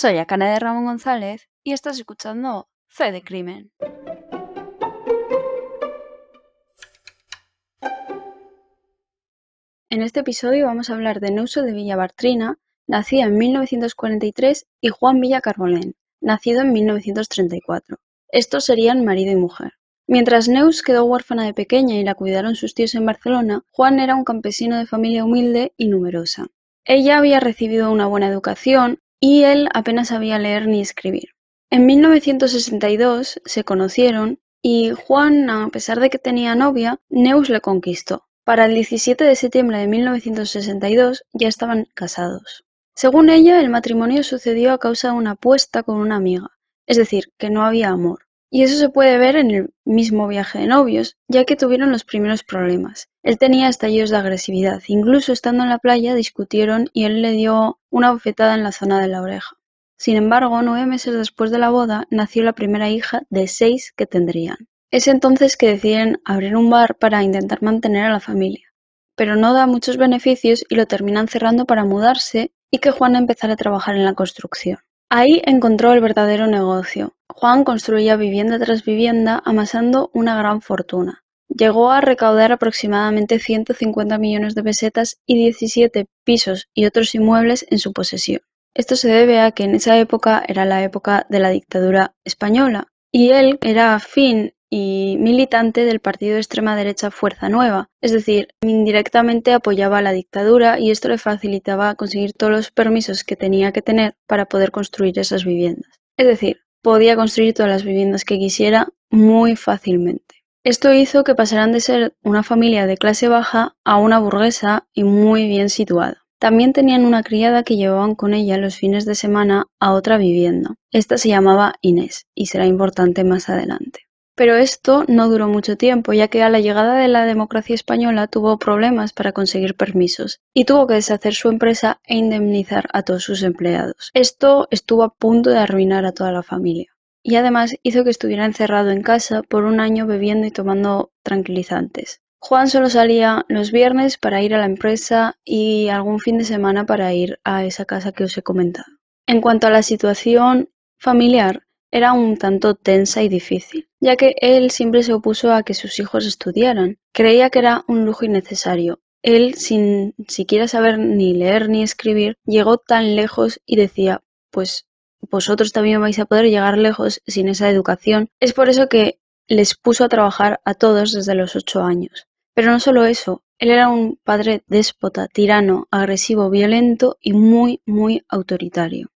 Soy Akane de Ramón González y estás escuchando C de Crimen. En este episodio vamos a hablar de Neuso de Bartrina, nacida en 1943, y Juan Villa Carbolén, nacido en 1934. Estos serían marido y mujer. Mientras Neus quedó huérfana de pequeña y la cuidaron sus tíos en Barcelona, Juan era un campesino de familia humilde y numerosa. Ella había recibido una buena educación, y él apenas sabía leer ni escribir. En 1962 se conocieron y Juan, a pesar de que tenía novia, Neus le conquistó. Para el 17 de septiembre de 1962 ya estaban casados. Según ella, el matrimonio sucedió a causa de una apuesta con una amiga, es decir, que no había amor. Y eso se puede ver en el mismo viaje de novios, ya que tuvieron los primeros problemas. Él tenía estallidos de agresividad, incluso estando en la playa discutieron y él le dio una bofetada en la zona de la oreja. Sin embargo, nueve meses después de la boda nació la primera hija de seis que tendrían. Es entonces que deciden abrir un bar para intentar mantener a la familia, pero no da muchos beneficios y lo terminan cerrando para mudarse y que Juan empezara a trabajar en la construcción. Ahí encontró el verdadero negocio: Juan construía vivienda tras vivienda, amasando una gran fortuna. Llegó a recaudar aproximadamente ciento cincuenta millones de pesetas y 17 pisos y otros inmuebles en su posesión. Esto se debe a que en esa época era la época de la dictadura española y él era afín y militante del partido de extrema derecha Fuerza Nueva, es decir, indirectamente apoyaba la dictadura y esto le facilitaba conseguir todos los permisos que tenía que tener para poder construir esas viviendas. Es decir, podía construir todas las viviendas que quisiera muy fácilmente. Esto hizo que pasaran de ser una familia de clase baja a una burguesa y muy bien situada. También tenían una criada que llevaban con ella los fines de semana a otra vivienda. Esta se llamaba Inés y será importante más adelante. Pero esto no duró mucho tiempo, ya que a la llegada de la democracia española tuvo problemas para conseguir permisos y tuvo que deshacer su empresa e indemnizar a todos sus empleados. Esto estuvo a punto de arruinar a toda la familia. Y además hizo que estuviera encerrado en casa por un año bebiendo y tomando tranquilizantes. Juan solo salía los viernes para ir a la empresa y algún fin de semana para ir a esa casa que os he comentado. En cuanto a la situación familiar, era un tanto tensa y difícil, ya que él siempre se opuso a que sus hijos estudiaran. Creía que era un lujo innecesario. Él, sin siquiera saber ni leer ni escribir, llegó tan lejos y decía, pues vosotros también vais a poder llegar lejos sin esa educación. Es por eso que les puso a trabajar a todos desde los ocho años. Pero no solo eso, él era un padre déspota, tirano, agresivo, violento y muy, muy autoritario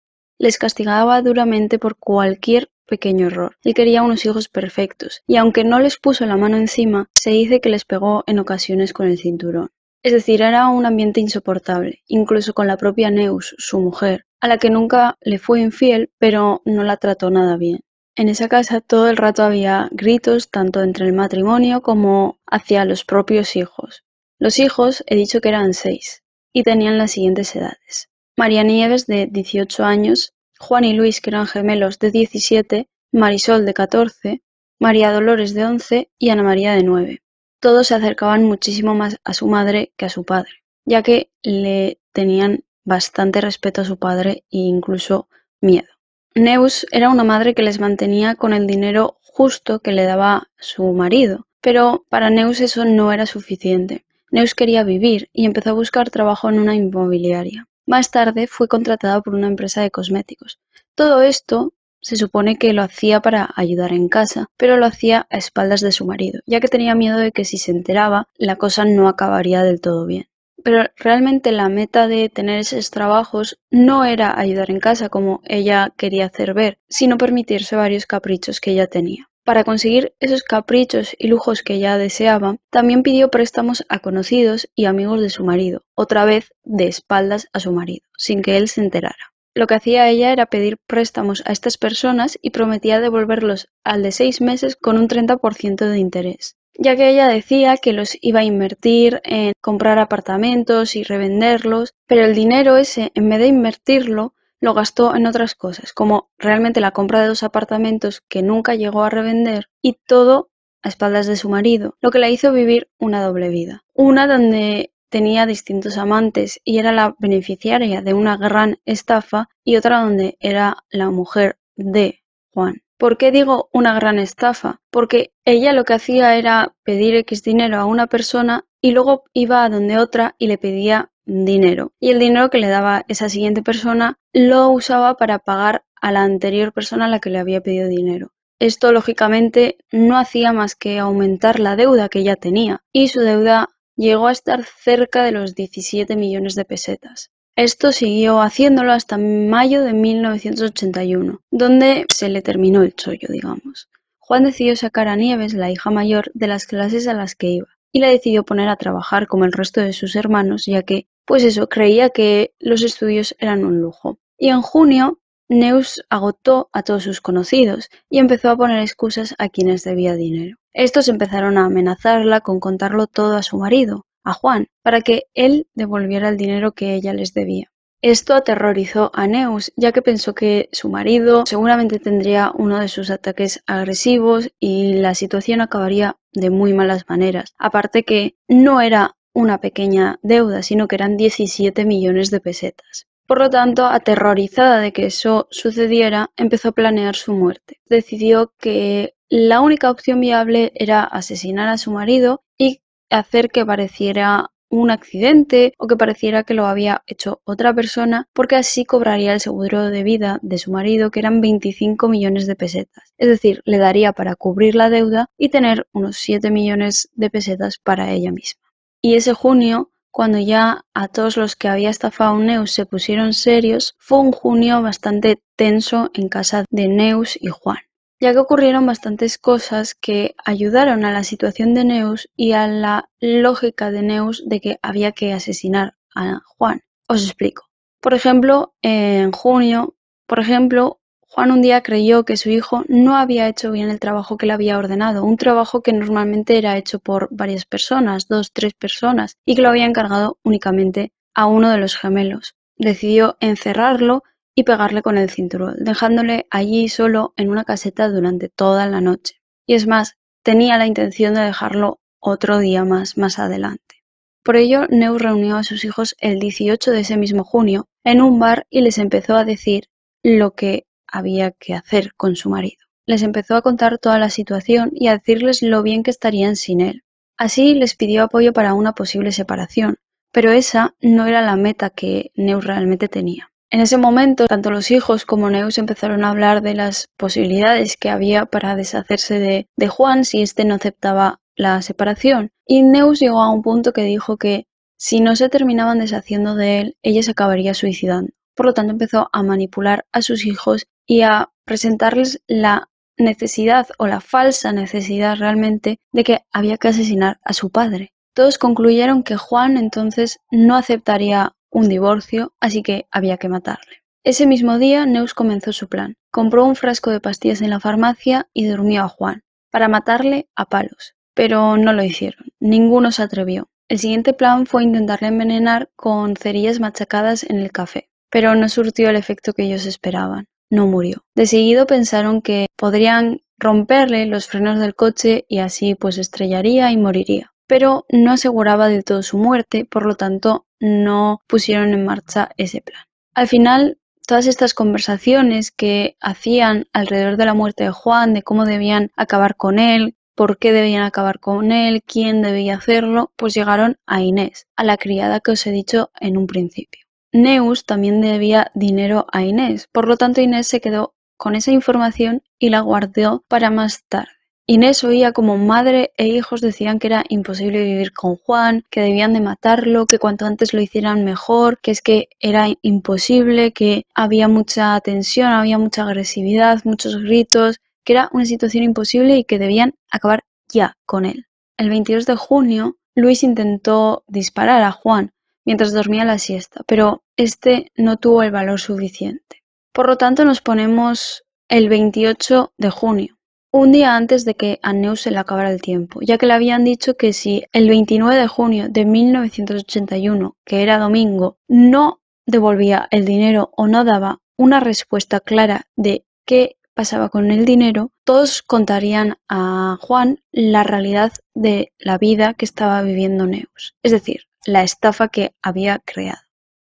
les castigaba duramente por cualquier pequeño error. Él quería unos hijos perfectos, y aunque no les puso la mano encima, se dice que les pegó en ocasiones con el cinturón. Es decir, era un ambiente insoportable, incluso con la propia Neus, su mujer, a la que nunca le fue infiel, pero no la trató nada bien. En esa casa todo el rato había gritos tanto entre el matrimonio como hacia los propios hijos. Los hijos he dicho que eran seis, y tenían las siguientes edades. María Nieves de dieciocho años, Juan y Luis que eran gemelos de diecisiete, Marisol de catorce, María Dolores de once y Ana María de nueve. Todos se acercaban muchísimo más a su madre que a su padre, ya que le tenían bastante respeto a su padre e incluso miedo. Neus era una madre que les mantenía con el dinero justo que le daba su marido, pero para Neus eso no era suficiente. Neus quería vivir y empezó a buscar trabajo en una inmobiliaria. Más tarde fue contratada por una empresa de cosméticos. Todo esto se supone que lo hacía para ayudar en casa, pero lo hacía a espaldas de su marido, ya que tenía miedo de que si se enteraba la cosa no acabaría del todo bien. Pero realmente la meta de tener esos trabajos no era ayudar en casa como ella quería hacer ver, sino permitirse varios caprichos que ella tenía. Para conseguir esos caprichos y lujos que ya deseaba, también pidió préstamos a conocidos y amigos de su marido, otra vez de espaldas a su marido, sin que él se enterara. Lo que hacía ella era pedir préstamos a estas personas y prometía devolverlos al de seis meses con un 30% de interés, ya que ella decía que los iba a invertir en comprar apartamentos y revenderlos, pero el dinero ese, en vez de invertirlo, lo gastó en otras cosas, como realmente la compra de dos apartamentos que nunca llegó a revender y todo a espaldas de su marido, lo que la hizo vivir una doble vida. Una donde tenía distintos amantes y era la beneficiaria de una gran estafa y otra donde era la mujer de Juan. ¿Por qué digo una gran estafa? Porque ella lo que hacía era pedir X dinero a una persona y luego iba a donde otra y le pedía dinero. Y el dinero que le daba esa siguiente persona lo usaba para pagar a la anterior persona a la que le había pedido dinero. Esto, lógicamente, no hacía más que aumentar la deuda que ya tenía, y su deuda llegó a estar cerca de los 17 millones de pesetas. Esto siguió haciéndolo hasta mayo de 1981, donde se le terminó el chollo, digamos. Juan decidió sacar a Nieves, la hija mayor, de las clases a las que iba, y la decidió poner a trabajar como el resto de sus hermanos, ya que pues eso, creía que los estudios eran un lujo. Y en junio, Neus agotó a todos sus conocidos y empezó a poner excusas a quienes debía dinero. Estos empezaron a amenazarla con contarlo todo a su marido, a Juan, para que él devolviera el dinero que ella les debía. Esto aterrorizó a Neus, ya que pensó que su marido seguramente tendría uno de sus ataques agresivos y la situación acabaría de muy malas maneras. Aparte que no era una pequeña deuda, sino que eran 17 millones de pesetas. Por lo tanto, aterrorizada de que eso sucediera, empezó a planear su muerte. Decidió que la única opción viable era asesinar a su marido y hacer que pareciera un accidente o que pareciera que lo había hecho otra persona, porque así cobraría el seguro de vida de su marido, que eran 25 millones de pesetas. Es decir, le daría para cubrir la deuda y tener unos 7 millones de pesetas para ella misma. Y ese junio, cuando ya a todos los que había estafado Neus se pusieron serios, fue un junio bastante tenso en casa de Neus y Juan, ya que ocurrieron bastantes cosas que ayudaron a la situación de Neus y a la lógica de Neus de que había que asesinar a Juan. Os explico. Por ejemplo, en junio, por ejemplo, Juan un día creyó que su hijo no había hecho bien el trabajo que le había ordenado, un trabajo que normalmente era hecho por varias personas, dos, tres personas, y que lo había encargado únicamente a uno de los gemelos. Decidió encerrarlo y pegarle con el cinturón, dejándole allí solo en una caseta durante toda la noche. Y es más, tenía la intención de dejarlo otro día más más adelante. Por ello, Neus reunió a sus hijos el 18 de ese mismo junio en un bar y les empezó a decir lo que había que hacer con su marido. Les empezó a contar toda la situación y a decirles lo bien que estarían sin él. Así les pidió apoyo para una posible separación, pero esa no era la meta que Neus realmente tenía. En ese momento, tanto los hijos como Neus empezaron a hablar de las posibilidades que había para deshacerse de, Juan si éste no aceptaba la separación. Y Neus llegó a un punto que dijo que si no se terminaban deshaciendo de él, ella se acabaría suicidando. Por lo tanto, empezó a manipular a sus hijos y a presentarles la necesidad o la falsa necesidad realmente de que había que asesinar a su padre. Todos concluyeron que Juan entonces no aceptaría un divorcio, así que había que matarle. Ese mismo día Neus comenzó su plan. Compró un frasco de pastillas en la farmacia y durmió a Juan, para matarle a palos. Pero no lo hicieron, ninguno se atrevió. El siguiente plan fue intentarle envenenar con cerillas machacadas en el café, pero no surtió el efecto que ellos esperaban no murió. De seguido pensaron que podrían romperle los frenos del coche y así pues estrellaría y moriría. Pero no aseguraba de todo su muerte, por lo tanto no pusieron en marcha ese plan. Al final, todas estas conversaciones que hacían alrededor de la muerte de Juan, de cómo debían acabar con él, por qué debían acabar con él, quién debía hacerlo, pues llegaron a Inés, a la criada que os he dicho en un principio. Neus también debía dinero a Inés, por lo tanto Inés se quedó con esa información y la guardó para más tarde. Inés oía como madre e hijos decían que era imposible vivir con Juan, que debían de matarlo, que cuanto antes lo hicieran mejor, que es que era imposible, que había mucha tensión, había mucha agresividad, muchos gritos, que era una situación imposible y que debían acabar ya con él. El 22 de junio, Luis intentó disparar a Juan, mientras dormía la siesta, pero este no tuvo el valor suficiente. Por lo tanto, nos ponemos el 28 de junio, un día antes de que a Neus se le acabara el tiempo, ya que le habían dicho que si el 29 de junio de 1981, que era domingo, no devolvía el dinero o no daba una respuesta clara de qué pasaba con el dinero, todos contarían a Juan la realidad de la vida que estaba viviendo Neus. Es decir, la estafa que había creado.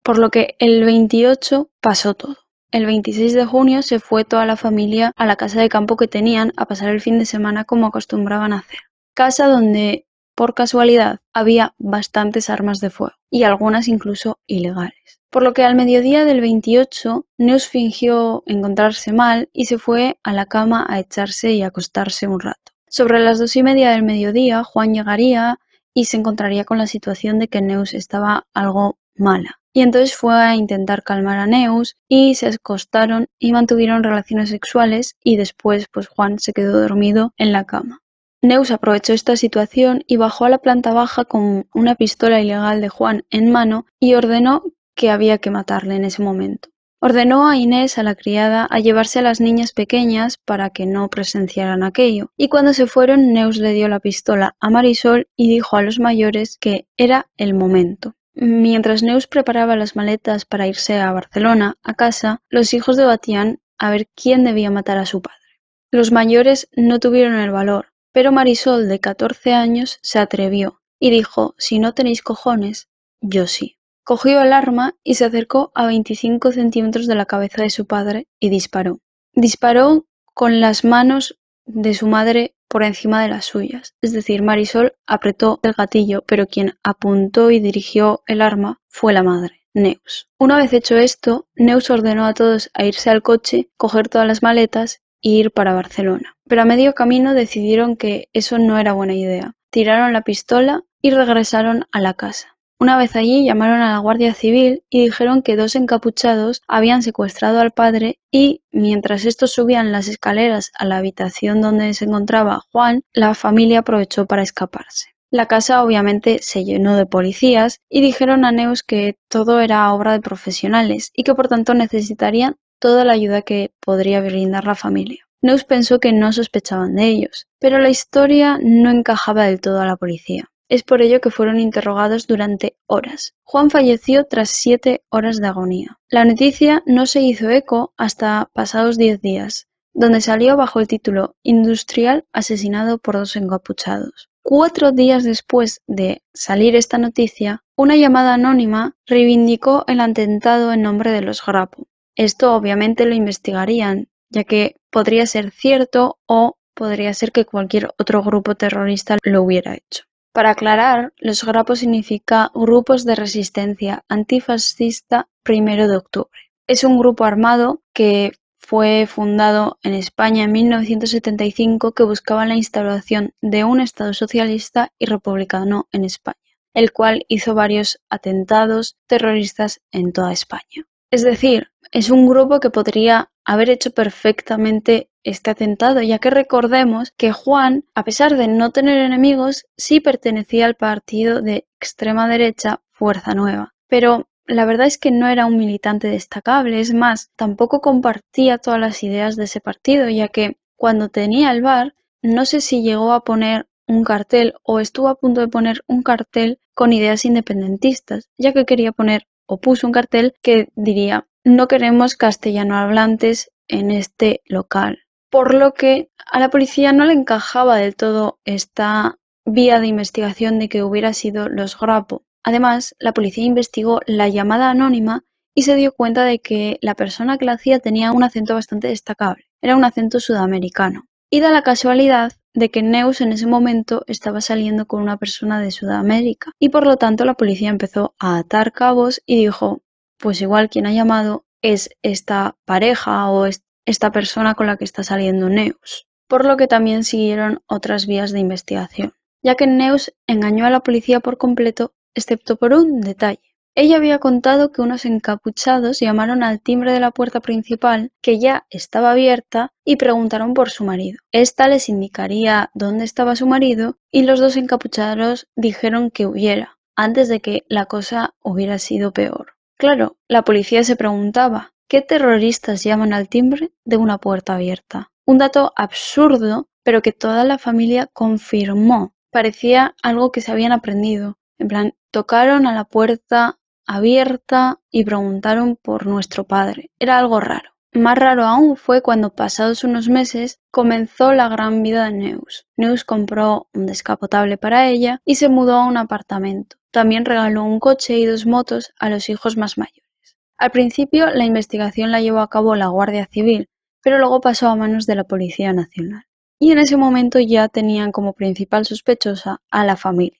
Por lo que el 28 pasó todo. El 26 de junio se fue toda la familia a la casa de campo que tenían a pasar el fin de semana como acostumbraban hacer. Casa donde, por casualidad, había bastantes armas de fuego y algunas incluso ilegales. Por lo que al mediodía del 28, Neus fingió encontrarse mal y se fue a la cama a echarse y acostarse un rato. Sobre las dos y media del mediodía, Juan llegaría, y se encontraría con la situación de que Neus estaba algo mala. Y entonces fue a intentar calmar a Neus y se acostaron y mantuvieron relaciones sexuales y después pues Juan se quedó dormido en la cama. Neus aprovechó esta situación y bajó a la planta baja con una pistola ilegal de Juan en mano y ordenó que había que matarle en ese momento. Ordenó a Inés, a la criada, a llevarse a las niñas pequeñas para que no presenciaran aquello, y cuando se fueron Neus le dio la pistola a Marisol y dijo a los mayores que era el momento. Mientras Neus preparaba las maletas para irse a Barcelona, a casa, los hijos debatían a ver quién debía matar a su padre. Los mayores no tuvieron el valor, pero Marisol, de 14 años, se atrevió y dijo, si no tenéis cojones, yo sí. Cogió el arma y se acercó a 25 centímetros de la cabeza de su padre y disparó. Disparó con las manos de su madre por encima de las suyas. Es decir, Marisol apretó el gatillo, pero quien apuntó y dirigió el arma fue la madre. Neus. Una vez hecho esto, Neus ordenó a todos a irse al coche, coger todas las maletas e ir para Barcelona. Pero a medio camino decidieron que eso no era buena idea. Tiraron la pistola y regresaron a la casa. Una vez allí llamaron a la Guardia Civil y dijeron que dos encapuchados habían secuestrado al padre y, mientras estos subían las escaleras a la habitación donde se encontraba Juan, la familia aprovechó para escaparse. La casa obviamente se llenó de policías y dijeron a Neus que todo era obra de profesionales y que por tanto necesitarían toda la ayuda que podría brindar la familia. Neus pensó que no sospechaban de ellos, pero la historia no encajaba del todo a la policía. Es por ello que fueron interrogados durante horas. Juan falleció tras siete horas de agonía. La noticia no se hizo eco hasta pasados diez días, donde salió bajo el título Industrial asesinado por dos encapuchados. Cuatro días después de salir esta noticia, una llamada anónima reivindicó el atentado en nombre de los Grapo. Esto obviamente lo investigarían, ya que podría ser cierto o podría ser que cualquier otro grupo terrorista lo hubiera hecho. Para aclarar, los grapos significa Grupos de Resistencia Antifascista Primero de Octubre. Es un grupo armado que fue fundado en España en 1975 que buscaba la instalación de un Estado socialista y republicano en España, el cual hizo varios atentados terroristas en toda España. Es decir, es un grupo que podría haber hecho perfectamente este atentado, ya que recordemos que Juan, a pesar de no tener enemigos, sí pertenecía al partido de extrema derecha Fuerza Nueva. Pero la verdad es que no era un militante destacable, es más, tampoco compartía todas las ideas de ese partido, ya que cuando tenía el bar, no sé si llegó a poner un cartel o estuvo a punto de poner un cartel con ideas independentistas, ya que quería poner o puso un cartel que diría no queremos castellano hablantes en este local, por lo que a la policía no le encajaba del todo esta vía de investigación de que hubiera sido los Grapo. Además, la policía investigó la llamada anónima y se dio cuenta de que la persona que la hacía tenía un acento bastante destacable. Era un acento sudamericano. Y da la casualidad de que Neus en ese momento estaba saliendo con una persona de Sudamérica y por lo tanto la policía empezó a atar cabos y dijo pues igual quien ha llamado es esta pareja o esta persona con la que está saliendo Neus, por lo que también siguieron otras vías de investigación, ya que Neus engañó a la policía por completo, excepto por un detalle. Ella había contado que unos encapuchados llamaron al timbre de la puerta principal, que ya estaba abierta, y preguntaron por su marido. Esta les indicaría dónde estaba su marido y los dos encapuchados dijeron que hubiera, antes de que la cosa hubiera sido peor. Claro, la policía se preguntaba ¿qué terroristas llaman al timbre de una puerta abierta? Un dato absurdo, pero que toda la familia confirmó. Parecía algo que se habían aprendido. En plan, tocaron a la puerta abierta y preguntaron por nuestro padre. Era algo raro. Más raro aún fue cuando pasados unos meses comenzó la gran vida de Neus. Neus compró un descapotable para ella y se mudó a un apartamento. También regaló un coche y dos motos a los hijos más mayores. Al principio la investigación la llevó a cabo la Guardia Civil, pero luego pasó a manos de la Policía Nacional. Y en ese momento ya tenían como principal sospechosa a la familia.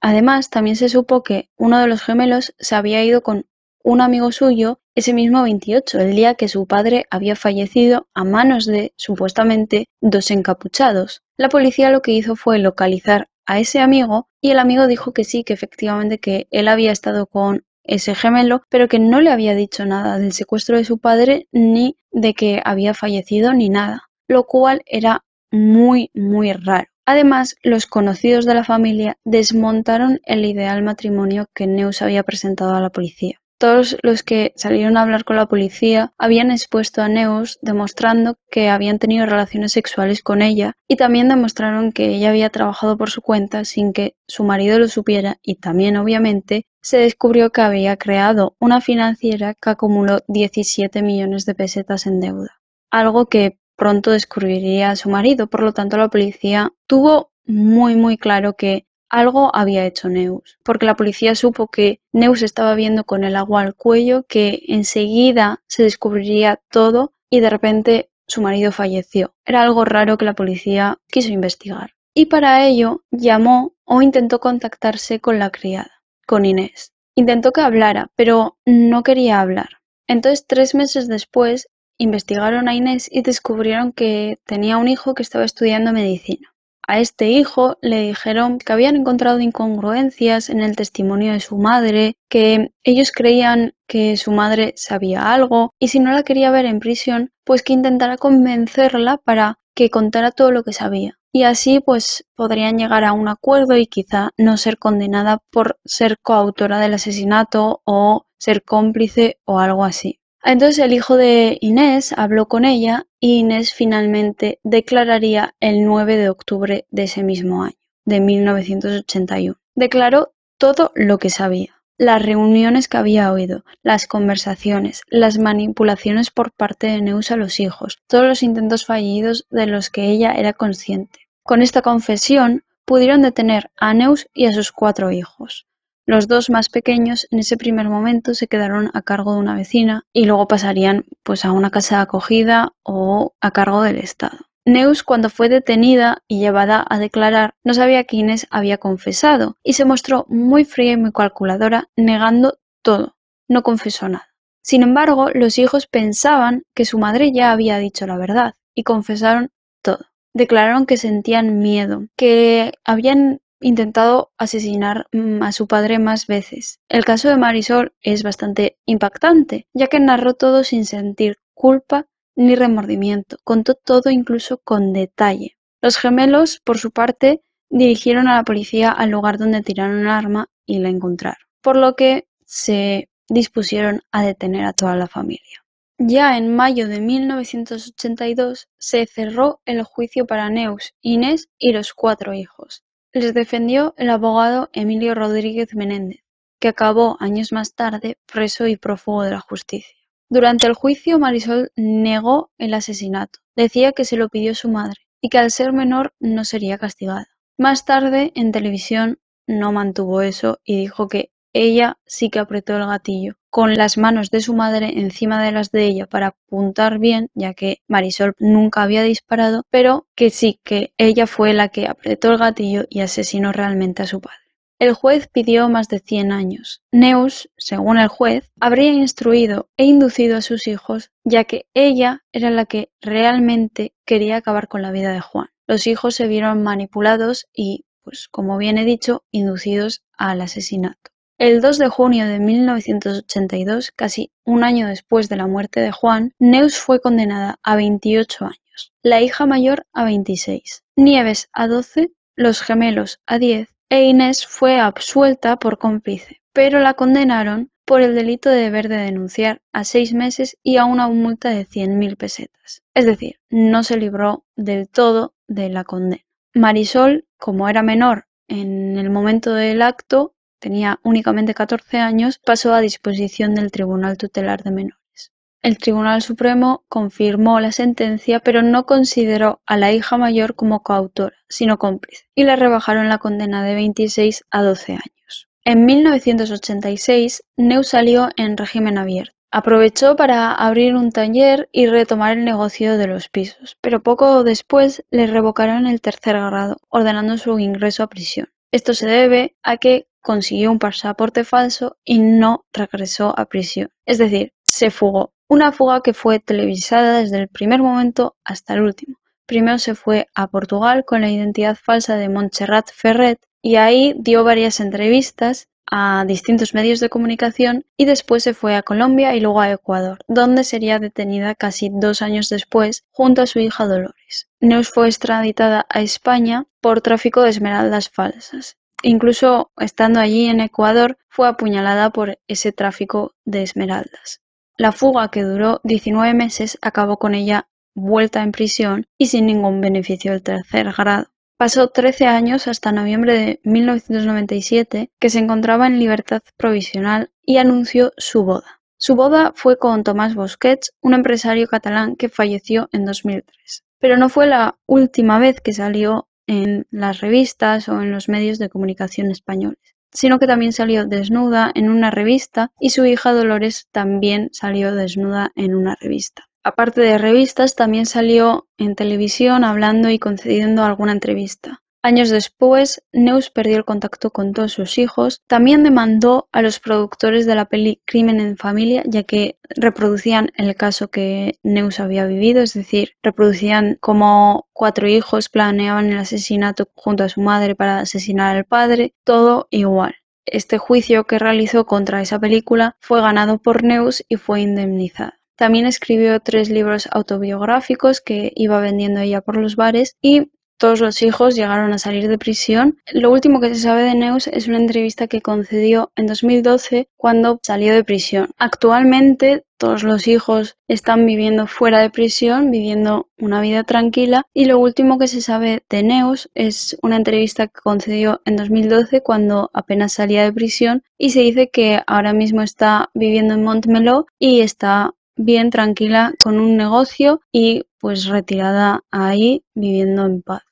Además, también se supo que uno de los gemelos se había ido con un amigo suyo ese mismo 28, el día que su padre había fallecido a manos de, supuestamente, dos encapuchados. La policía lo que hizo fue localizar a ese amigo y el amigo dijo que sí, que efectivamente que él había estado con ese gemelo, pero que no le había dicho nada del secuestro de su padre ni de que había fallecido ni nada, lo cual era muy, muy raro. Además, los conocidos de la familia desmontaron el ideal matrimonio que Neus había presentado a la policía. Todos los que salieron a hablar con la policía habían expuesto a Neus demostrando que habían tenido relaciones sexuales con ella y también demostraron que ella había trabajado por su cuenta sin que su marido lo supiera y también obviamente se descubrió que había creado una financiera que acumuló 17 millones de pesetas en deuda, algo que pronto descubriría su marido, por lo tanto la policía tuvo muy muy claro que algo había hecho Neus, porque la policía supo que Neus estaba viendo con el agua al cuello, que enseguida se descubriría todo y de repente su marido falleció. Era algo raro que la policía quiso investigar. Y para ello llamó o intentó contactarse con la criada, con Inés. Intentó que hablara, pero no quería hablar. Entonces, tres meses después, investigaron a Inés y descubrieron que tenía un hijo que estaba estudiando medicina. A este hijo le dijeron que habían encontrado incongruencias en el testimonio de su madre, que ellos creían que su madre sabía algo y si no la quería ver en prisión, pues que intentara convencerla para que contara todo lo que sabía. Y así pues podrían llegar a un acuerdo y quizá no ser condenada por ser coautora del asesinato o ser cómplice o algo así. Entonces el hijo de Inés habló con ella y Inés finalmente declararía el 9 de octubre de ese mismo año, de 1981. Declaró todo lo que sabía, las reuniones que había oído, las conversaciones, las manipulaciones por parte de Neus a los hijos, todos los intentos fallidos de los que ella era consciente. Con esta confesión pudieron detener a Neus y a sus cuatro hijos. Los dos más pequeños en ese primer momento se quedaron a cargo de una vecina y luego pasarían pues a una casa de acogida o a cargo del Estado. Neus, cuando fue detenida y llevada a declarar, no sabía quiénes había confesado y se mostró muy fría y muy calculadora, negando todo. No confesó nada. Sin embargo, los hijos pensaban que su madre ya había dicho la verdad y confesaron todo. Declararon que sentían miedo, que habían intentado asesinar mm, a su padre más veces. El caso de Marisol es bastante impactante, ya que narró todo sin sentir culpa ni remordimiento, contó todo incluso con detalle. Los gemelos, por su parte, dirigieron a la policía al lugar donde tiraron el arma y la encontraron, por lo que se dispusieron a detener a toda la familia. Ya en mayo de 1982 se cerró el juicio para Neus, Inés y los cuatro hijos. Les defendió el abogado Emilio Rodríguez Menéndez, que acabó años más tarde preso y prófugo de la justicia. Durante el juicio, Marisol negó el asesinato. Decía que se lo pidió su madre y que al ser menor no sería castigada. Más tarde, en televisión, no mantuvo eso y dijo que ella sí que apretó el gatillo, con las manos de su madre encima de las de ella para apuntar bien, ya que Marisol nunca había disparado, pero que sí que ella fue la que apretó el gatillo y asesinó realmente a su padre. El juez pidió más de 100 años. Neus, según el juez, habría instruido e inducido a sus hijos, ya que ella era la que realmente quería acabar con la vida de Juan. Los hijos se vieron manipulados y, pues como bien he dicho, inducidos al asesinato. El 2 de junio de 1982, casi un año después de la muerte de Juan, Neus fue condenada a 28 años, la hija mayor a 26, Nieves a 12, los gemelos a 10 e Inés fue absuelta por cómplice, pero la condenaron por el delito de deber de denunciar a 6 meses y a una multa de 100.000 pesetas. Es decir, no se libró del todo de la condena. Marisol, como era menor en el momento del acto, tenía únicamente 14 años, pasó a disposición del Tribunal Tutelar de Menores. El Tribunal Supremo confirmó la sentencia, pero no consideró a la hija mayor como coautora, sino cómplice, y la rebajaron la condena de 26 a 12 años. En 1986, Neu salió en régimen abierto. Aprovechó para abrir un taller y retomar el negocio de los pisos, pero poco después le revocaron el tercer grado, ordenando su ingreso a prisión. Esto se debe a que consiguió un pasaporte falso y no regresó a prisión, es decir, se fugó. Una fuga que fue televisada desde el primer momento hasta el último. Primero se fue a Portugal con la identidad falsa de Montserrat Ferret y ahí dio varias entrevistas a distintos medios de comunicación y después se fue a Colombia y luego a Ecuador, donde sería detenida casi dos años después junto a su hija Dolores. Neus fue extraditada a España por tráfico de esmeraldas falsas incluso estando allí en Ecuador, fue apuñalada por ese tráfico de esmeraldas. La fuga que duró 19 meses acabó con ella vuelta en prisión y sin ningún beneficio del tercer grado. Pasó 13 años hasta noviembre de 1997 que se encontraba en libertad provisional y anunció su boda. Su boda fue con Tomás Bosquets, un empresario catalán que falleció en 2003. Pero no fue la última vez que salió en las revistas o en los medios de comunicación españoles, sino que también salió desnuda en una revista y su hija Dolores también salió desnuda en una revista. Aparte de revistas, también salió en televisión hablando y concediendo alguna entrevista. Años después, Neus perdió el contacto con todos sus hijos. También demandó a los productores de la peli Crimen en Familia, ya que reproducían el caso que Neus había vivido, es decir, reproducían cómo cuatro hijos planeaban el asesinato junto a su madre para asesinar al padre, todo igual. Este juicio que realizó contra esa película fue ganado por Neus y fue indemnizada. También escribió tres libros autobiográficos que iba vendiendo ella por los bares y todos los hijos llegaron a salir de prisión. Lo último que se sabe de Neus es una entrevista que concedió en 2012 cuando salió de prisión. Actualmente todos los hijos están viviendo fuera de prisión, viviendo una vida tranquila y lo último que se sabe de Neus es una entrevista que concedió en 2012 cuando apenas salía de prisión y se dice que ahora mismo está viviendo en Montmelo y está bien tranquila con un negocio y pues retirada ahí viviendo en paz.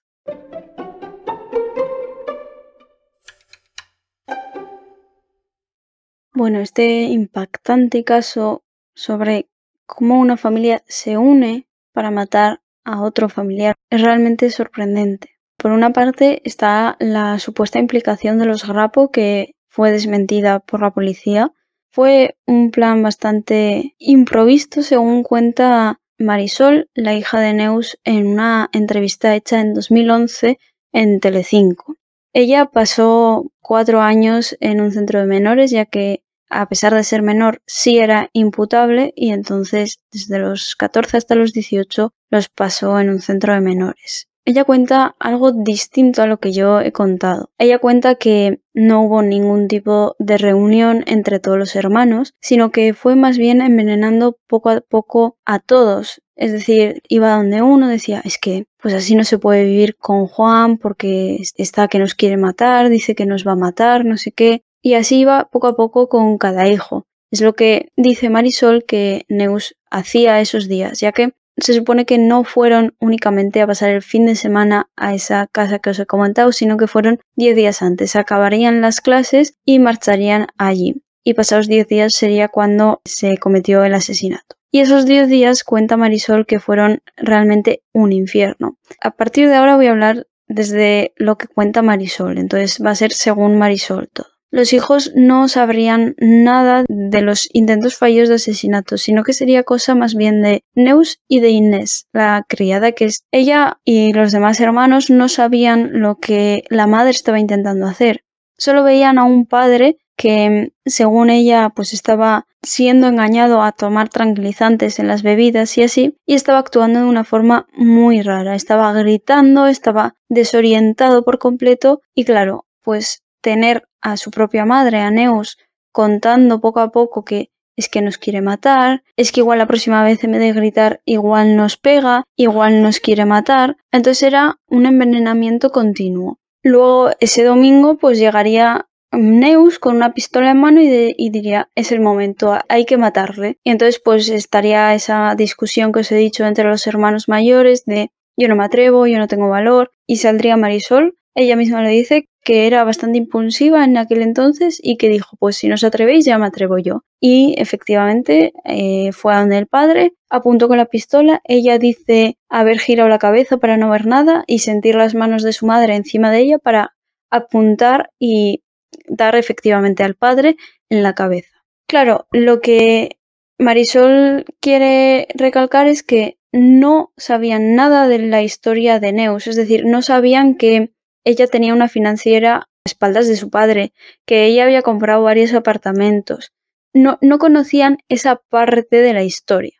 Bueno, este impactante caso sobre cómo una familia se une para matar a otro familiar es realmente sorprendente. Por una parte está la supuesta implicación de los Grapo que fue desmentida por la policía fue un plan bastante improvisto, según cuenta Marisol, la hija de Neus, en una entrevista hecha en 2011 en Telecinco. Ella pasó cuatro años en un centro de menores, ya que a pesar de ser menor, sí era imputable y entonces desde los 14 hasta los 18 los pasó en un centro de menores. Ella cuenta algo distinto a lo que yo he contado. Ella cuenta que no hubo ningún tipo de reunión entre todos los hermanos, sino que fue más bien envenenando poco a poco a todos. Es decir, iba donde uno decía, es que pues así no se puede vivir con Juan porque está que nos quiere matar, dice que nos va a matar, no sé qué. Y así iba poco a poco con cada hijo. Es lo que dice Marisol que Neus hacía esos días, ya que se supone que no fueron únicamente a pasar el fin de semana a esa casa que os he comentado, sino que fueron 10 días antes. Acabarían las clases y marcharían allí. Y pasados 10 días sería cuando se cometió el asesinato. Y esos 10 días cuenta Marisol que fueron realmente un infierno. A partir de ahora voy a hablar desde lo que cuenta Marisol, entonces va a ser según Marisol todo los hijos no sabrían nada de los intentos fallos de asesinato, sino que sería cosa más bien de Neus y de Inés, la criada que es. Ella y los demás hermanos no sabían lo que la madre estaba intentando hacer. Solo veían a un padre que, según ella, pues estaba siendo engañado a tomar tranquilizantes en las bebidas y así, y estaba actuando de una forma muy rara. Estaba gritando, estaba desorientado por completo, y claro, pues tener a su propia madre, a Neus, contando poco a poco que es que nos quiere matar, es que igual la próxima vez en vez de gritar igual nos pega, igual nos quiere matar. Entonces era un envenenamiento continuo. Luego ese domingo pues llegaría Neus con una pistola en mano y, y, diría es el momento, hay que matarle. Y entonces pues estaría esa discusión que os he dicho entre los hermanos mayores de yo no me atrevo, yo no tengo valor y saldría Marisol ella misma lo dice, que era bastante impulsiva en aquel entonces y que dijo, pues si no os atrevéis, ya me atrevo yo. Y efectivamente eh, fue a donde el padre, apuntó con la pistola, ella dice haber girado la cabeza para no ver nada y sentir las manos de su madre encima de ella para apuntar y dar efectivamente al padre en la cabeza. Claro, lo que Marisol quiere recalcar es que no sabían nada de la historia de Neus, es decir, no sabían que ella tenía una financiera a espaldas de su padre, que ella había comprado varios apartamentos. No, no conocían esa parte de la historia.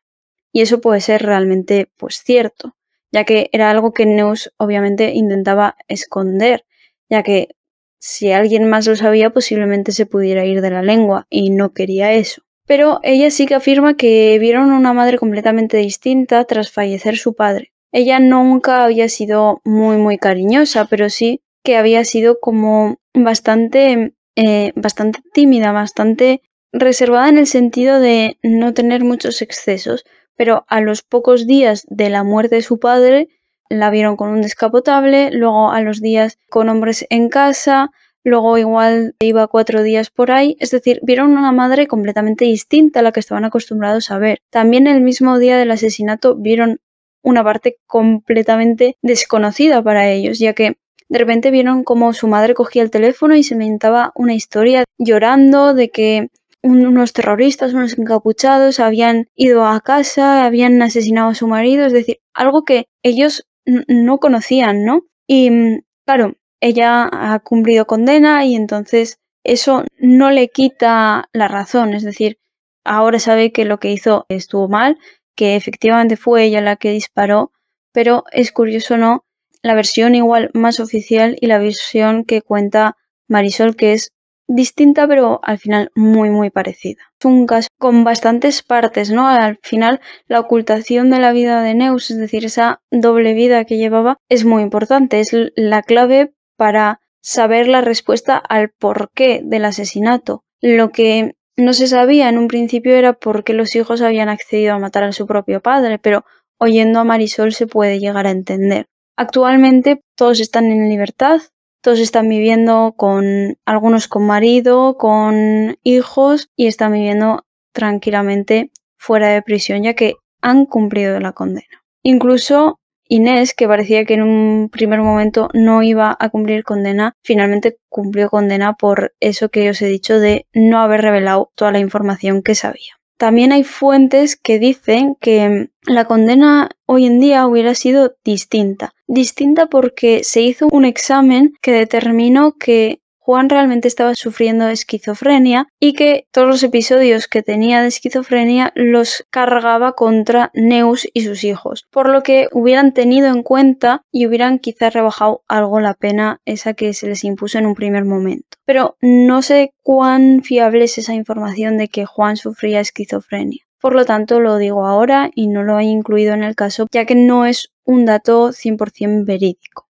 Y eso puede ser realmente pues cierto, ya que era algo que Neus obviamente intentaba esconder, ya que si alguien más lo sabía posiblemente se pudiera ir de la lengua y no quería eso. Pero ella sí que afirma que vieron a una madre completamente distinta tras fallecer su padre, ella nunca había sido muy, muy cariñosa, pero sí que había sido como bastante, eh, bastante tímida, bastante reservada en el sentido de no tener muchos excesos, pero a los pocos días de la muerte de su padre la vieron con un descapotable, luego a los días con hombres en casa, luego igual iba cuatro días por ahí, es decir, vieron una madre completamente distinta a la que estaban acostumbrados a ver. También el mismo día del asesinato vieron una parte completamente desconocida para ellos, ya que de repente vieron como su madre cogía el teléfono y se inventaba una historia llorando de que unos terroristas, unos encapuchados habían ido a casa, habían asesinado a su marido, es decir, algo que ellos no conocían, ¿no? Y mm, claro, ella ha cumplido condena y entonces eso no le quita la razón, es decir, ahora sabe que lo que hizo estuvo mal, que efectivamente fue ella la que disparó, pero es curioso, ¿no? La versión igual más oficial y la versión que cuenta Marisol, que es distinta pero al final muy muy parecida. Es un caso con bastantes partes, ¿no? Al final la ocultación de la vida de Neus, es decir, esa doble vida que llevaba, es muy importante, es la clave para saber la respuesta al porqué del asesinato. Lo que no se sabía en un principio era por qué los hijos habían accedido a matar a su propio padre, pero oyendo a Marisol se puede llegar a entender. Actualmente todos están en libertad, todos están viviendo con algunos con marido, con hijos y están viviendo tranquilamente fuera de prisión ya que han cumplido la condena. Incluso Inés, que parecía que en un primer momento no iba a cumplir condena, finalmente cumplió condena por eso que os he dicho de no haber revelado toda la información que sabía. También hay fuentes que dicen que la condena hoy en día hubiera sido distinta. Distinta porque se hizo un examen que determinó que Juan realmente estaba sufriendo esquizofrenia y que todos los episodios que tenía de esquizofrenia los cargaba contra Neus y sus hijos, por lo que hubieran tenido en cuenta y hubieran quizás rebajado algo la pena esa que se les impuso en un primer momento. Pero no sé cuán fiable es esa información de que Juan sufría esquizofrenia. Por lo tanto, lo digo ahora y no lo he incluido en el caso, ya que no es un dato 100% verídico.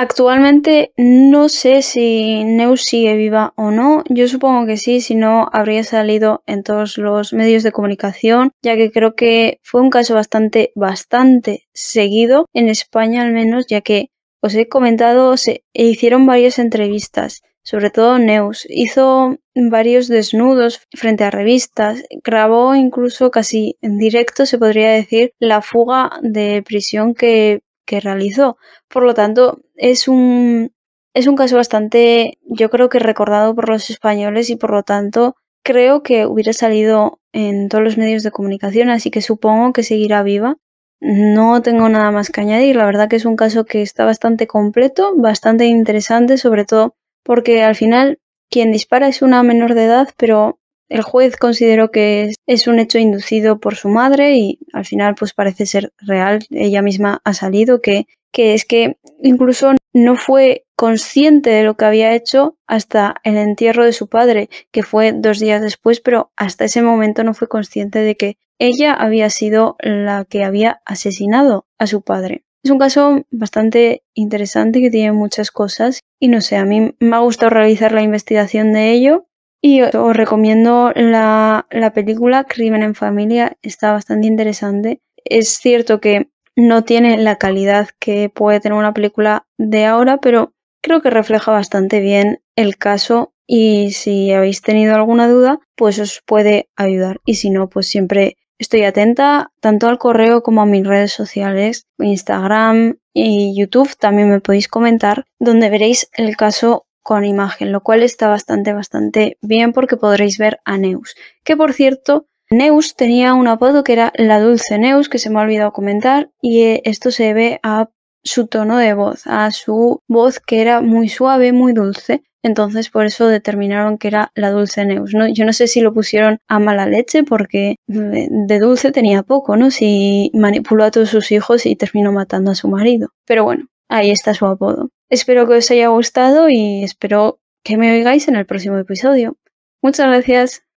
Actualmente no sé si Neus sigue viva o no. Yo supongo que sí, si no habría salido en todos los medios de comunicación, ya que creo que fue un caso bastante, bastante seguido en España al menos, ya que os he comentado, se hicieron varias entrevistas. Sobre todo Neus hizo varios desnudos frente a revistas, grabó incluso casi en directo, se podría decir, la fuga de prisión que que realizó. Por lo tanto, es un, es un caso bastante, yo creo que recordado por los españoles y por lo tanto creo que hubiera salido en todos los medios de comunicación, así que supongo que seguirá viva. No tengo nada más que añadir, la verdad que es un caso que está bastante completo, bastante interesante, sobre todo porque al final quien dispara es una menor de edad, pero el juez consideró que es un hecho inducido por su madre y al final pues parece ser real. Ella misma ha salido que, que es que incluso no fue consciente de lo que había hecho hasta el entierro de su padre, que fue dos días después, pero hasta ese momento no fue consciente de que ella había sido la que había asesinado a su padre. Es un caso bastante interesante que tiene muchas cosas y no sé, a mí me ha gustado realizar la investigación de ello y os recomiendo la, película Crimen en Familia, está bastante interesante. Es cierto que no tiene la calidad que puede tener una película de ahora, pero creo que refleja bastante bien el caso y si habéis tenido alguna duda, pues os puede ayudar. Y si no, pues siempre estoy atenta tanto al correo como a mis redes sociales, Instagram y YouTube, también me podéis comentar, donde veréis el caso con imagen, lo cual está bastante, bastante bien porque podréis ver a Neus. Que por cierto, Neus tenía un apodo que era la dulce Neus, que se me ha olvidado comentar, y eh, esto se ve a su tono de voz, a su voz que era muy suave, muy dulce. Entonces por eso determinaron que era la dulce Neus. ¿no? Yo no sé si lo pusieron a mala leche porque eh, de dulce tenía poco, ¿no? Si manipuló a todos sus hijos y terminó matando a su marido. Pero bueno, ahí está su apodo. Espero que os haya gustado y espero que me oigáis en el próximo episodio. Muchas gracias.